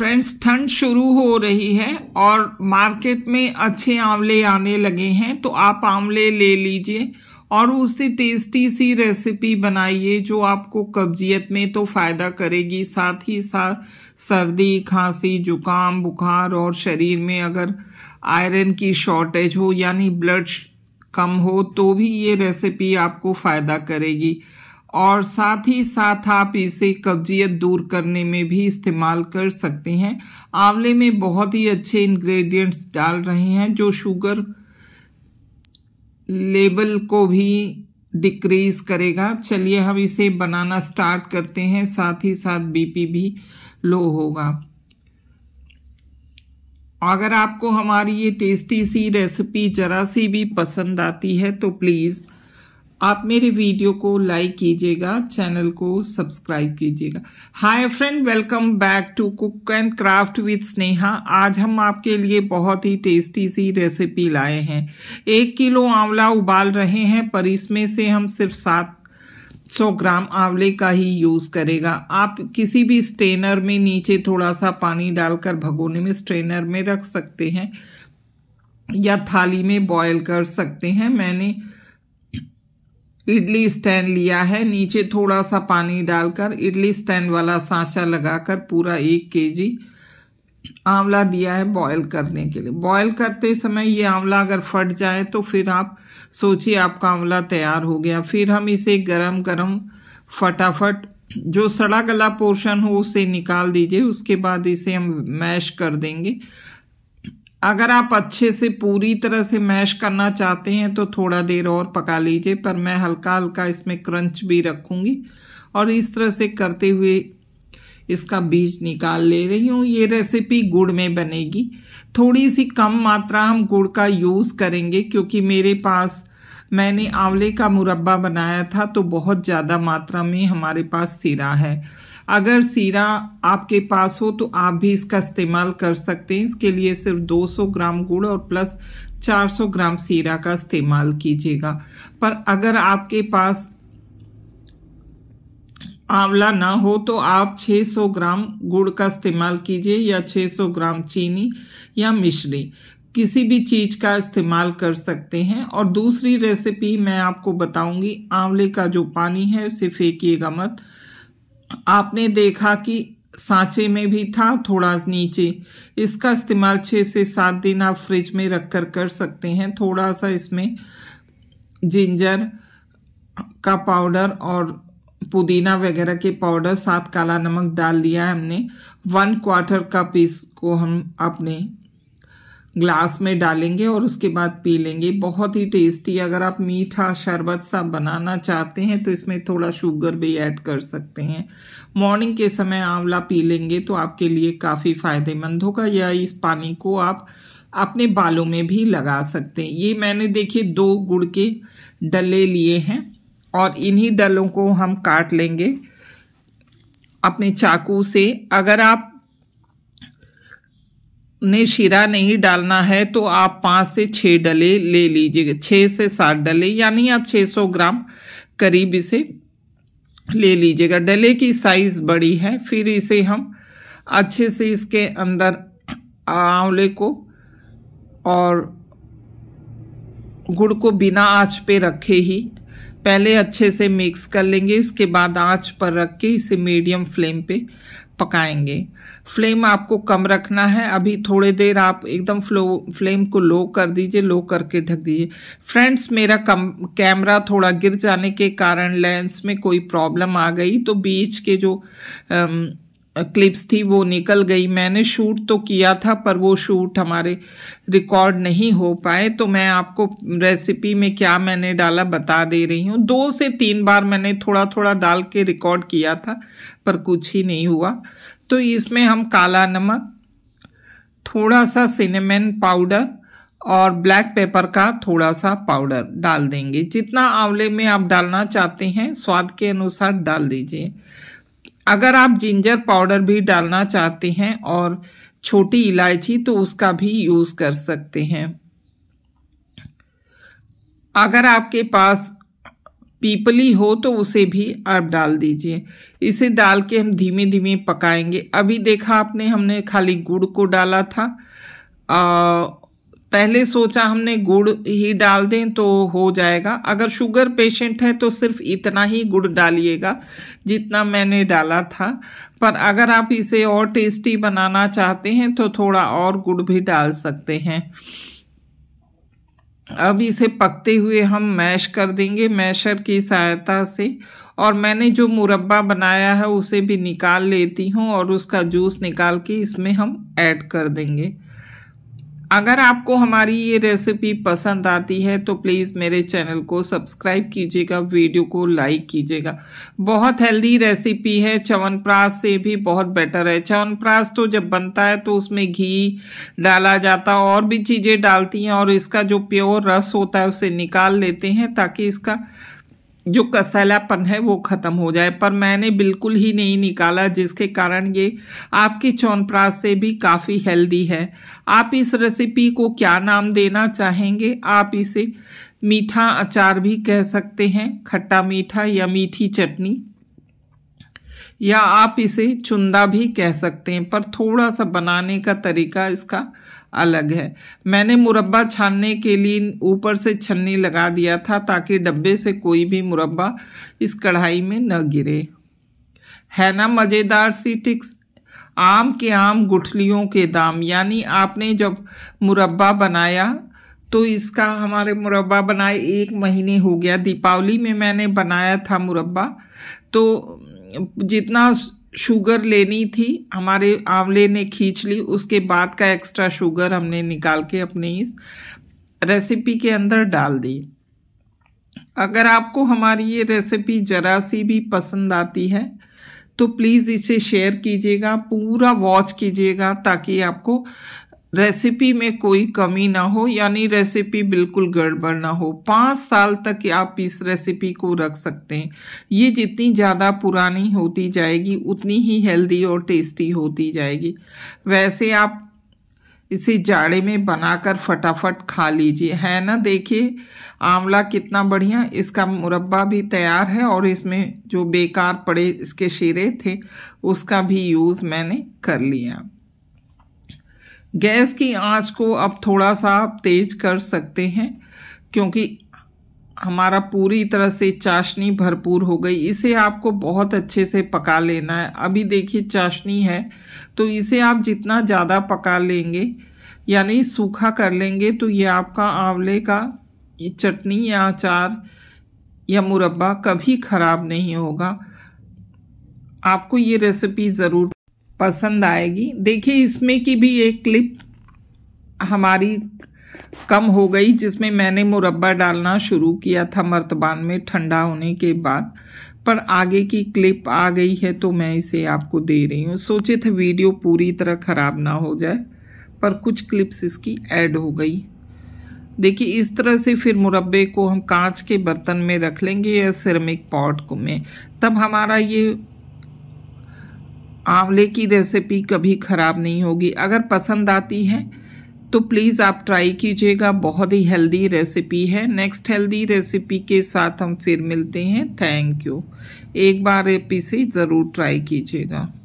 friends ठंड शुरू हो रही है और मार्केट में अच्छे आंवले आने लगे हैं तो आप आंवले ले लीजिए और उससे टेस्टी सी रेसिपी बनाइए जो आपको कब्जियत में तो फ़ायदा करेगी साथ ही साथ सर्दी खांसी जुकाम बुखार और शरीर में अगर आयरन की शॉर्टेज हो यानी ब्लड कम हो तो भी ये रेसिपी आपको फ़ायदा करेगी और साथ ही साथ आप इसे कब्जियत दूर करने में भी इस्तेमाल कर सकते हैं आंवले में बहुत ही अच्छे इंग्रेडिएंट्स डाल रहे हैं जो शुगर लेवल को भी डिक्रीज करेगा चलिए हम इसे बनाना स्टार्ट करते हैं साथ ही साथ बीपी भी लो होगा अगर आपको हमारी ये टेस्टी सी रेसिपी ज़रा सी भी पसंद आती है तो प्लीज़ आप मेरे वीडियो को लाइक कीजिएगा चैनल को सब्सक्राइब कीजिएगा hi friend welcome back to cook and craft with Sneha आज हम आपके लिए बहुत ही टेस्टी सी रेसिपी लाए हैं एक किलो आंवला उबाल रहे हैं पर इसमें से हम सिर्फ सात सौ ग्राम आंवले का ही यूज़ करेगा आप किसी भी स्ट्रेनर में नीचे थोड़ा सा पानी डालकर भगोने में स्ट्रेनर में रख सकते हैं या थाली में बॉयल कर सकते हैं मैंने इडली स्टैंड लिया है नीचे थोड़ा सा पानी डालकर इडली स्टैंड वाला सांचा लगाकर पूरा एक केजी आंवला दिया है बॉयल करने के लिए बॉयल करते समय ये आंवला अगर फट जाए तो फिर आप सोचिए आपका आंवला तैयार हो गया फिर हम इसे गरम गरम फटाफट जो सड़ा गला पोर्शन हो उसे निकाल दीजिए उसके बाद इसे हम मैश कर देंगे अगर आप अच्छे से पूरी तरह से मैश करना चाहते हैं तो थोड़ा देर और पका लीजिए पर मैं हल्का हल्का इसमें क्रंच भी रखूँगी और इस तरह से करते हुए इसका बीज निकाल ले रही हूँ ये रेसिपी गुड़ में बनेगी थोड़ी सी कम मात्रा हम गुड़ का यूज़ करेंगे क्योंकि मेरे पास मैंने आंवले का मुरब्बा बनाया था तो बहुत ज़्यादा मात्रा में हमारे पास सीरा है अगर सीरा आपके पास हो तो आप भी इसका इस्तेमाल कर सकते हैं इसके लिए सिर्फ 200 ग्राम गुड़ और प्लस 400 ग्राम सीरा का इस्तेमाल कीजिएगा पर अगर आपके पास आंवला ना हो तो आप 600 ग्राम गुड़ का इस्तेमाल कीजिए या 600 ग्राम चीनी या मिश्री किसी भी चीज़ का इस्तेमाल कर सकते हैं और दूसरी रेसिपी मैं आपको बताऊंगी आंवले का जो पानी है उसे फेंकिएगा मत आपने देखा कि सांचे में भी था थोड़ा नीचे इसका इस्तेमाल छः से सात दिन आप फ्रिज में रख कर कर सकते हैं थोड़ा सा इसमें जिंजर का पाउडर और पुदीना वगैरह के पाउडर साथ काला नमक डाल दिया है हमने वन क्वार्टर का पीस को हम अपने ग्लास में डालेंगे और उसके बाद पी लेंगे बहुत ही टेस्टी अगर आप मीठा शरबत सा बनाना चाहते हैं तो इसमें थोड़ा शुगर भी ऐड कर सकते हैं मॉर्निंग के समय आंवला पी लेंगे तो आपके लिए काफ़ी फ़ायदेमंद होगा या इस पानी को आप अपने बालों में भी लगा सकते हैं ये मैंने देखिए दो गुड़ के डले लिए हैं और इन्हीं डलों को हम काट लेंगे अपने चाकू से अगर आप ने शीरा नहीं डालना है तो आप पाँच से छः डले ले लीजिएगा छः से सात डले यानी आप छः सौ ग्राम करीब इसे ले लीजिएगा डले की साइज़ बड़ी है फिर इसे हम अच्छे से इसके अंदर आंवले को और गुड़ को बिना आँच पे रखे ही पहले अच्छे से मिक्स कर लेंगे इसके बाद आंच पर रख के इसे मीडियम फ्लेम पे पकाएंगे फ्लेम आपको कम रखना है अभी थोड़ी देर आप एकदम फ्लो फ्लेम को लो कर दीजिए लो करके ढक दीजिए फ्रेंड्स मेरा कम कैमरा थोड़ा गिर जाने के कारण लेंस में कोई प्रॉब्लम आ गई तो बीच के जो क्लिप्स थी वो निकल गई मैंने शूट तो किया था पर वो शूट हमारे रिकॉर्ड नहीं हो पाए तो मैं आपको रेसिपी में क्या मैंने डाला बता दे रही हूँ दो से तीन बार मैंने थोड़ा थोड़ा डाल के रिकॉर्ड किया था पर कुछ ही नहीं हुआ तो इसमें हम काला नमक थोड़ा सा सिनेमन पाउडर और ब्लैक पेपर का थोड़ा सा पाउडर डाल देंगे जितना आंवले में आप डालना चाहते हैं स्वाद के अनुसार डाल दीजिए अगर आप जिंजर पाउडर भी डालना चाहते हैं और छोटी इलायची तो उसका भी यूज़ कर सकते हैं अगर आपके पास पीपली हो तो उसे भी आप डाल दीजिए इसे डाल के हम धीमे धीमे पकाएंगे अभी देखा आपने हमने खाली गुड़ को डाला था आ, पहले सोचा हमने गुड़ ही डाल दें तो हो जाएगा अगर शुगर पेशेंट है तो सिर्फ इतना ही गुड़ डालिएगा जितना मैंने डाला था पर अगर आप इसे और टेस्टी बनाना चाहते हैं तो थोड़ा और गुड़ भी डाल सकते हैं अब इसे पकते हुए हम मैश कर देंगे मैशर की सहायता से और मैंने जो मुरब्बा बनाया है उसे भी निकाल लेती हूँ और उसका जूस निकाल के इसमें हम ऐड कर देंगे अगर आपको हमारी ये रेसिपी पसंद आती है तो प्लीज़ मेरे चैनल को सब्सक्राइब कीजिएगा वीडियो को लाइक कीजिएगा बहुत हेल्दी रेसिपी है च्यवनप्रास से भी बहुत बेटर है च्यवनप्रास तो जब बनता है तो उसमें घी डाला जाता है और भी चीज़ें डालती हैं और इसका जो प्योर रस होता है उसे निकाल लेते हैं ताकि इसका जो कसैलापन है वो ख़त्म हो जाए पर मैंने बिल्कुल ही नहीं निकाला जिसके कारण ये आपके चौनप्राश से भी काफ़ी हेल्दी है आप इस रेसिपी को क्या नाम देना चाहेंगे आप इसे मीठा अचार भी कह सकते हैं खट्टा मीठा या मीठी चटनी या आप इसे चुंदा भी कह सकते हैं पर थोड़ा सा बनाने का तरीका इसका अलग है मैंने मुरब्बा छानने के लिए ऊपर से छन्नी लगा दिया था ताकि डब्बे से कोई भी मुरब्बा इस कढ़ाई में न गिरे है ना मज़ेदार सी टिक्स आम के आम गुठलियों के दाम यानी आपने जब मुरब्बा बनाया तो इसका हमारे मुरब्बा बनाए एक महीने हो गया दीपावली में मैंने बनाया था मुरब्बा तो जितना शुगर लेनी थी हमारे आंवले ने खींच ली उसके बाद का एक्स्ट्रा शुगर हमने निकाल के अपनी इस रेसिपी के अंदर डाल दी अगर आपको हमारी ये रेसिपी ज़रा सी भी पसंद आती है तो प्लीज़ इसे शेयर कीजिएगा पूरा वॉच कीजिएगा ताकि आपको रेसिपी में कोई कमी ना हो यानी रेसिपी बिल्कुल गड़बड़ ना हो पाँच साल तक आप इस रेसिपी को रख सकते हैं ये जितनी ज़्यादा पुरानी होती जाएगी उतनी ही हेल्दी और टेस्टी होती जाएगी वैसे आप इसे जाड़े में बनाकर फटाफट खा लीजिए है ना देखिए आंवला कितना बढ़िया इसका मुरब्बा भी तैयार है और इसमें जो बेकार पड़े इसके शेरे थे उसका भी यूज़ मैंने कर लिया गैस की आंच को अब थोड़ा सा आप तेज कर सकते हैं क्योंकि हमारा पूरी तरह से चाशनी भरपूर हो गई इसे आपको बहुत अच्छे से पका लेना है अभी देखिए चाशनी है तो इसे आप जितना ज़्यादा पका लेंगे यानी सूखा कर लेंगे तो ये आपका आंवले का चटनी या अचार या मुरब्बा कभी ख़राब नहीं होगा आपको ये रेसिपी ज़रूर पसंद आएगी देखिए इसमें की भी एक क्लिप हमारी कम हो गई जिसमें मैंने मुरब्बा डालना शुरू किया था मर्तबान में ठंडा होने के बाद पर आगे की क्लिप आ गई है तो मैं इसे आपको दे रही हूँ सोचे थे वीडियो पूरी तरह ख़राब ना हो जाए पर कुछ क्लिप्स इसकी ऐड हो गई देखिए इस तरह से फिर मुरब्बे को हम कांच के बर्तन में रख लेंगे या सिरमिक पॉट को में तब हमारा ये आंवले की रेसिपी कभी ख़राब नहीं होगी अगर पसंद आती है तो प्लीज़ आप ट्राई कीजिएगा बहुत ही हेल्दी रेसिपी है नेक्स्ट हेल्दी रेसिपी के साथ हम फिर मिलते हैं थैंक यू एक बार से ज़रूर ट्राई कीजिएगा